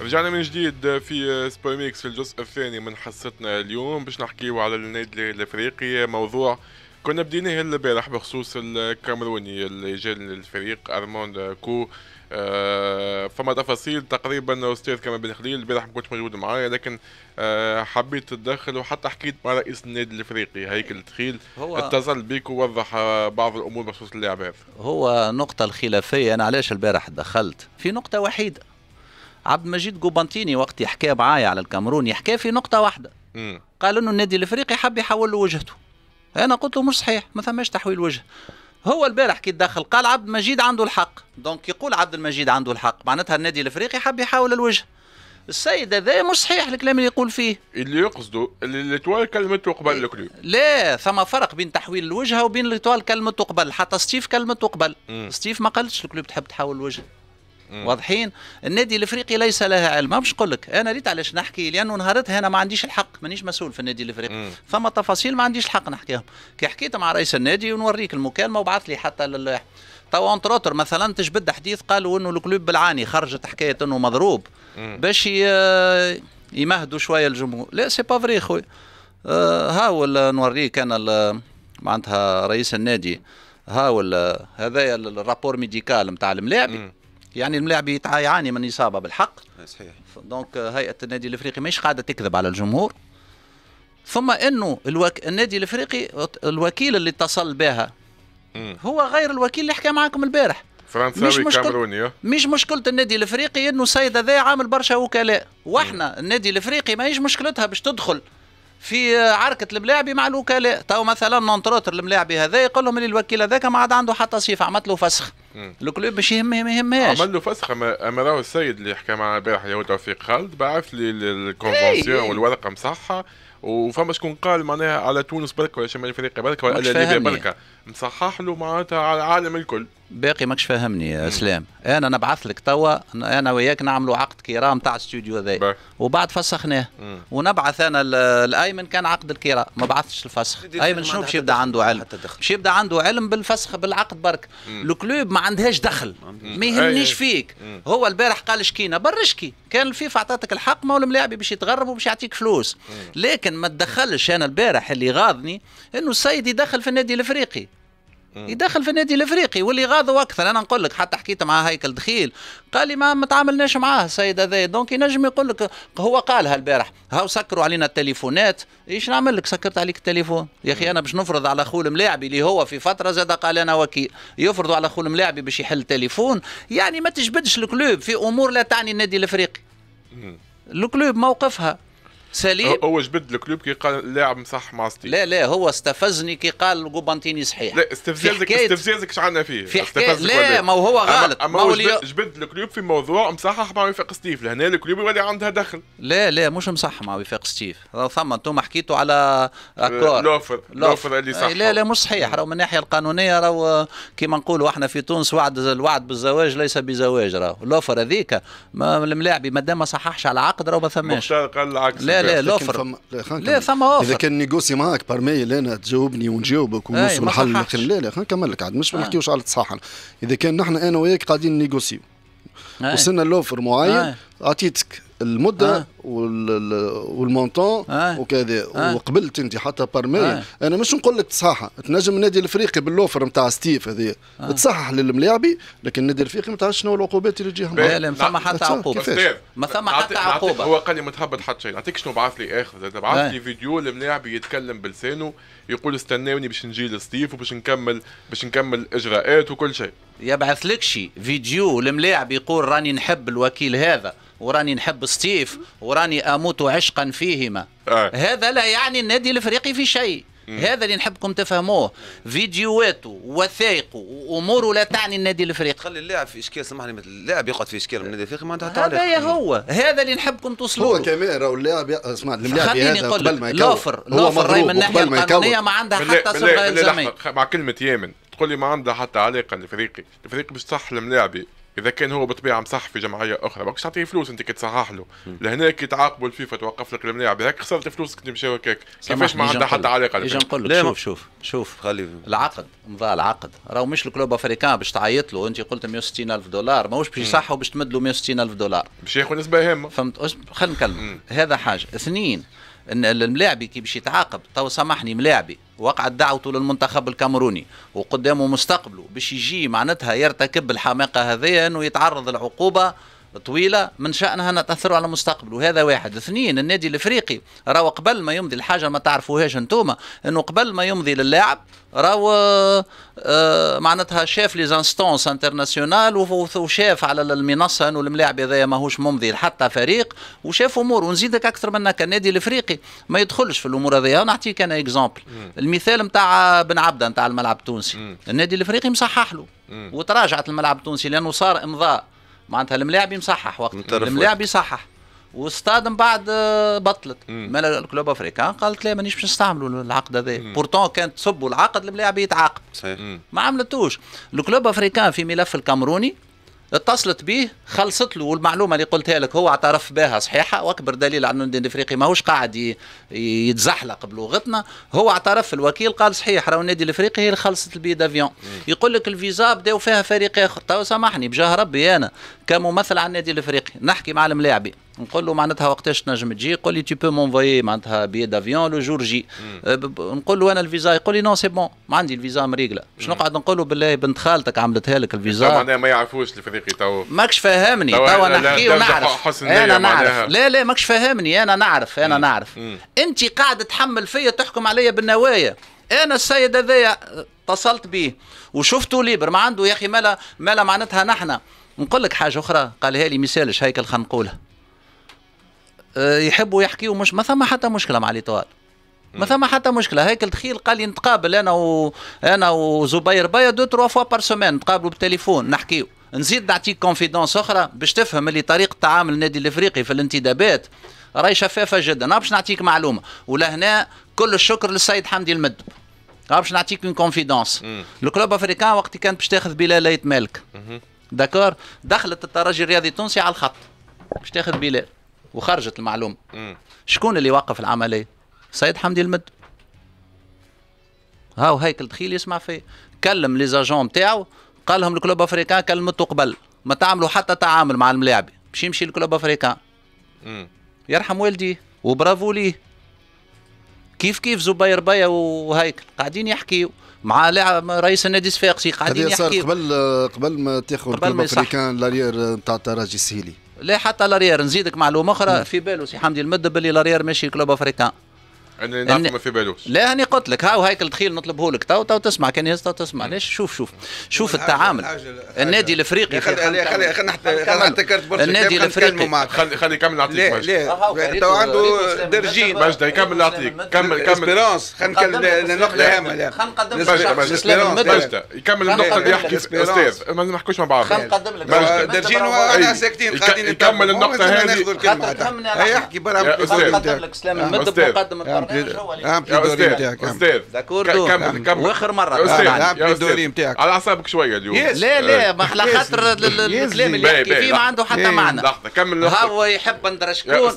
رجعنا من جديد في سباي في الجزء الثاني من حصتنا اليوم باش نحكيو على النادي الافريقي موضوع كنا بديناه البارح بخصوص الكاميروني اللي جا للفريق ارموند كو آه فما تفاصيل تقريبا استاذ كمال بن خليل البارح ما كنتش موجود معايا لكن آه حبيت تدخل وحتى حكيت مع رئيس النادي الافريقي هيكل تخيل اتصل بك ووضح آه، بعض الامور بخصوص اللاعب هو النقطه الخلافيه انا علاش البارح دخلت في نقطه وحيده عبد المجيد جوبانتيني وقت يحكي معايا على الكاميرون يحكي في نقطه واحده قال انه النادي الافريقي حب يحول له وجهته انا قلت له مش صحيح ما ثماش تحويل وجه هو البارح كي دخل قال عبد المجيد عنده الحق دونك يقول عبد المجيد عنده الحق معناتها النادي الافريقي حب يحاول الوجه السيد هذا مش صحيح الكلام اللي يقول فيه اللي يقصده اللي توال كلمته قبل الكلوب لا ثم فرق بين تحويل الوجهه وبين اللي توال كلمته قبل حتى ستيف كلمته قبل ستيف ما قالش الكلوب تحب تحول الوجه واضحين النادي الافريقي ليس لها علم باش نقول لك انا ريت علاش نحكي لانه نهارتها انا ما عنديش الحق مانيش مسؤول في النادي الافريقي مم. تفاصيل ما عنديش الحق نحكيهم كي حكيت مع رئيس النادي ونوريك المكالمه وبعث لي حتى لله تو انتروتر مثلا تجبد حديث قالوا انه الكلوب بالعاني خرجت حكايه انه مضروب باش يمهدوا شويه الجمهور لا سي با فري خويا آه ولا نوريك انا معناتها رئيس النادي ها ولا هذايا الرابور ميديكال نتاع الملاعب يعني الملاعب يعاني من اصابه بالحق صحيح دونك euh, هيئه النادي الافريقي مش قاعده تكذب على الجمهور ثم انه الوك... النادي الافريقي الوكيل اللي اتصل بها هو غير الوكيل اللي حكى معاكم البارح فرنساوي مش مشكل... كامروني آه. مش مشكله النادي الافريقي انه السيد هذا عامل برشا وكلاء واحنا النادي الافريقي ماهيش مشكلتها باش تدخل في آه، عركه الملاعبي مع الوكلاء تو مثلا نونتروتر الملاعبي هذا يقول لهم الوكيل هذاك ما عاد عنده حتى صفه عملت له فسخ الكلوب باش يهمه ما يهمهاش عمل له ما اما راهو السيد اللي حكى معنا البارح اللي هو توفيق خالد بعث لي الكونفونسيون إيه. والورقه مصححه وفما شكون قال معناها على تونس بركه ولا شمال افريقيا بركه ولا ليبيا بركه مصحح له معناتها على العالم الكل باقي ماكش فاهمني يا اسلام انا نبعث لك توا انا وياك نعملوا عقد كراء نتاع الاستوديو هذا وبعد فسخناه ونبعث انا الايمن كان عقد الكراء ما بعثتش الفسخ ايمن شنو باش يبدا عنده علم باش يبدا عنده علم بالفسخ بالعقد برك الكلوب ما عندهاش دخل ما يهمنيش فيك هو البارح قال شكينا برشكي كان الفيفا عطاتك الحق ما الملاعب باش يتغرب وباش يعطيك فلوس لكن ما تدخلش انا البارح اللي غاضني انه السيد يدخل في النادي الافريقي يدخل في النادي الافريقي واللي غاضوا اكثر انا نقول لك حتى حكيت مع هيكل دخيل قال لي ما ما تعاملناش معاه السيد هذا دونك ينجم يقول لك هو قالها البارح هاو سكروا علينا التليفونات ايش نعمل لك سكرت عليك التليفون يا اخي انا باش نفرض على خو الملاعبي اللي هو في فتره زاد قال انا وكيل يفرضوا على خو الملاعبي باش يحل التليفون يعني ما تجبدش الكلوب في امور لا تعني النادي الافريقي الكلوب موقفها سليم هو جبد الكلوب كي قال لاعب مصح ماستي لا لا هو استفزني كي قال قوبانتيني صحيح لا استفزازك استفزازك شعلنا فيه في حكاية لا ما هو غلط اما, أما لي... جبد الكلوب في موضوع مصحح مع وفاق ستيف لهنا الكلوب يولي عندها دخل لا لا مش مصحح مع وفاق ستيف ثم انتم حكيتوا على آه، اكور لوفر لوفر اللي صح آه، لا لا مش صحيح راهو من الناحيه القانونيه راهو كيما نقولوا احنا في تونس وعد الوعد بالزواج ليس بزواج راهو لوفر هذيك الملاعب ما دام ما صححش على العقد راهو ما ثماش قال العكس لا لا لا لوفر لا ثم اوفر اذا كان نيغوسي معاك بار ميل انا تجاوبني ونجاوبك ونوصل لحل لا لا خلينا نكمل لك عاد مش ما آه. نحكيوش على التصاحن اذا كان نحن انا وياك قاعدين نيغوسيو وصلنا لوفر معين اعطيتك المده آه. والمونطون آه. وكذا آه. وقبلت انت حتى بارمي آه. انا مش نقول لك تصحح تنجم النادي الافريقي باللوفر نتاع ستيف هذه آه. تصحح للملاعبي لكن النادي الافريقي ما تعرفش شنو العقوبات اللي تجيهم لا ما ثم حتى عقوبه ما ثم حتى عقوبه هو قال لي ما تهبط حتى شيء نعطيك شنو بعث لي اخر بعث آه. لي آه. فيديو الملاعبي يتكلم بلسانه يقول استناوني باش نجي لستيف وباش نكمل باش نكمل اجراءات وكل شيء يبعث لك شيء فيديو الملاعب يقول راني نحب الوكيل هذا وراني نحب ستيف وراني اموت عشقا فيهما آه. هذا لا يعني النادي الافريقي في شيء هذا اللي نحبكم تفهموه فيديوهاته وثائقه واموره لا تعني النادي الافريقي خلي اللاعب في اشكال مثل اللاعب يقعد في اشكال من النادي الافريقي معناتها تعليق هذا هو هذا اللي نحبكم توصلوا هو كمان راهو اللاعب اسمع اللاعب خليني نقول لك لوفر لوفر راهي من الناحيه القانونيه ما عندها حتى صبغه الزمين مع كلمه يامن تقول لي ما عندها حتى علاقه الافريقي الافريقي باش تصحلم لاعبي اذا كان هو بطبيعه مصح في جمعيه اخرى ماكش تعطيه فلوس انت كي تصحح له لهناك يتعاقبوا الفيفا توقف لك الملاعب بهاك خسرت فلوسك كنت مشاو هكاك كيفاش ما عندها حتى علاقه لا نقول لك شوف شوف شوف خلي العقد مضى العقد راهو مش الكلوب افريكان باش تعيط له انت قلت 160 الف دولار ماهوش باش يصحوا باش تمد له 160 الف دولار باش ياخذ نسبه هامه فهمت خلينا نكلم هذا حاجه اثنين ان الملاعبي كي باش يتعاقب تو سامحني ملاعبي وقعت دعوته للمنتخب الكاميروني وقدامه مستقبله باش يجي معناتها يرتكب الحماقه هذيا انه يتعرض للعقوبه طويله من شانها ان تاثر على مستقبله وهذا واحد اثنين النادي الافريقي راهو قبل ما يمضي الحاجه ما تعرفوهاش انتوما انه قبل ما يمضي للاعب راهو آه، معناتها شاف لي زانستونس انترناسيونال وشاف على المنصه انه الملاعب هذايا ماهوش ممضي حتى فريق وشاف امور ونزيدك اكثر منك النادي الافريقي ما يدخلش في الامور هذيا نعطيك انا اكزومبل المثال نتاع بن عبده نتاع الملعب التونسي النادي الافريقي مصحح له وتراجعت الملعب التونسي لانه صار امضاء معناتها الملاعب مصحح وقت الملاعب يصحح واستاد من بعد آه، بطلت مالا الكلوب افريكان قالت لا مانيش باش نستعملوا العقد هذا بورتون كان تصبوا العقد الملاعب يتعاقب ما عملتوش الكلوب افريكان في ملف الكامروني اتصلت به خلصت له والمعلومه اللي قلتها لك هو اعترف بها صحيحه واكبر دليل انه الدين الافريقي ماهوش قاعد يتزحلق بلغتنا هو اعترف الوكيل قال صحيح راه النادي الافريقي هي اللي خلصت البي دافيون يقول لك الفيزا بداو فيها فريق اخر تو سامحني بجاه ربي انا كممثل على النادي الافريقي نحكي مع الملاعبين نقول له معناتها وقتاش نجم تجي يقول لي تي بو مونفوي معناتها بي دافيون لو جور جي نقول له انا الفيزا يقول لي نو سي بون ما عندي الفيزا مريقله باش نقعد نقول له بالله بنت خالتك عملتها لك الفيزا طبعا ما يعرفوش الفريقي تو ماكش فاهمني تو انا نحكي ونعرف انا نعرف لا لا ماكش فاهمني انا نعرف انا نعرف انت قاعد تحمل فيا تحكم عليا بالنوايا انا السيد هذايا اتصلت به وشفته ليبر ما عنده يا اخي مالا مالا معناتها نحن نقول لك حاجه اخرى قالها لي مثال هيك خلينا نقولها آه، يحبوا يحكيوا مش ما ثم حتى مشكله مع علي طوال ما ثم حتى مشكله هيك الدخيل قال لي نتقابل انا و... انا وزبير بايا دو تروا فوا بار سومان نتقابلوا بالتليفون نحكيو نزيد نعطيك كونفيدونس اخرى باش تفهم اللي طريقه تعامل النادي الافريقي في الانتدابات راهي شفافه جدا انا باش نعطيك معلومه ولهنا كل الشكر للسيد حمدي المدب باش نعطيك اون كونفيدونس الكلوب افريكان وقت كانت باش تاخذ بلال ليت مالك داكور دخلت الترجي الرياضي التونسي على الخط باش تاخذ بلال وخرجت المعلومه شكون اللي وقف العمليه سيد حمدي المد هاو هيكل دخيل يسمع في كلم لي زاجون تاعو قال لهم الكلوب افريكان كلمته قبل ما تعملوا حتى تعامل مع الملاعبي باش يمشي الكلوب افريكان يرحم والدي وبرافو ليه كيف كيف زبير بيا وهيكل قاعدين يحكيوا مع لاعب رئيس النادي الصفاقسي قاعدين يحكيوا قبل قبل ما تاخذ الكلوب افريكان لاريير نتاع الترجي السهيلي لا حتى لاريير نزيدك معلومه اخرى نعم. في بالو سي حمدي المد باللي لاريير ماشي كلوب افريكان ان يعني يعني ما في بالوش لا هاني يعني قلت لك هاو هيكل دخيل نطلبه لك تو تو تسمع كان يهز تو تسمع ليش شوف شوف شوف التعامل النادي الافريقي خلي خلي خلي حتى النادي الافريقي خلي خلي كمل نعطيك لا تو عنده درجين مجد يكمل نعطيك كمل كمل اسبيرونس خلينا نكمل نقطه هامه خلينا نقدم لك مجد يكمل النقطه اللي يحكي استاذ ما نحكوش مع بعض خلينا نقدم لك درجين وانا ساكتين قاعدين يكمل النقطه هذه خاطر يحكي برا نقدم لك سلام المدب بمقدمه نتاعك استاذ كمل كمل واخر مره امبلي الدوري نتاعك على اعصابك شويه اليوم لا لا ما على خاطر الكلام اللي يحكي فيه ما عنده حتى إيه. معنى لحظه كمل هو يحب ندرى شكون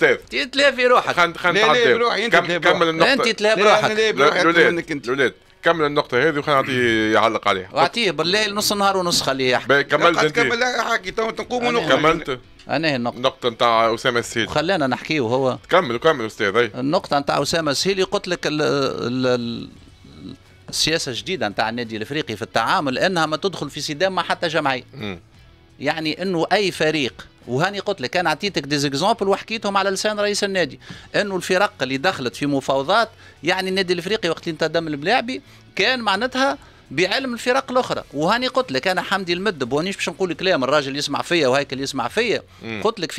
تلافي روحك خلينا نتعدى كمل النقطه انت تلافي روحك الولاد كمل النقطة هذه وخلينا نعطيه يعلق عليها واعطيه بالليل نص نهار ونص خليه يحكي كملت انت كمل حكي تو تقوم ونقوم. كملت انا هي النقطة النقطة نتاع أسامة السهيلي خلينا نحكي هو كمل كمل أستاذ النقطة نتاع أسامة السهيلي قلت لك ال ال ال السياسة الجديدة نتاع النادي الأفريقي في التعامل أنها ما تدخل في صدام مع حتى جمعية يعني أنه أي فريق وهاني قلت لك انا عطيتك ديزيكزومبل وحكيتهم على لسان رئيس النادي انه الفرق اللي دخلت في مفاوضات يعني النادي الافريقي وقت اللي انتدم الملاعبي كان معناتها بعلم الفرق الاخرى وهاني قلت لك انا حمدي المدب بونيش باش نقول كلام الراجل يسمع فيا وهيك اللي يسمع فيا قلت لك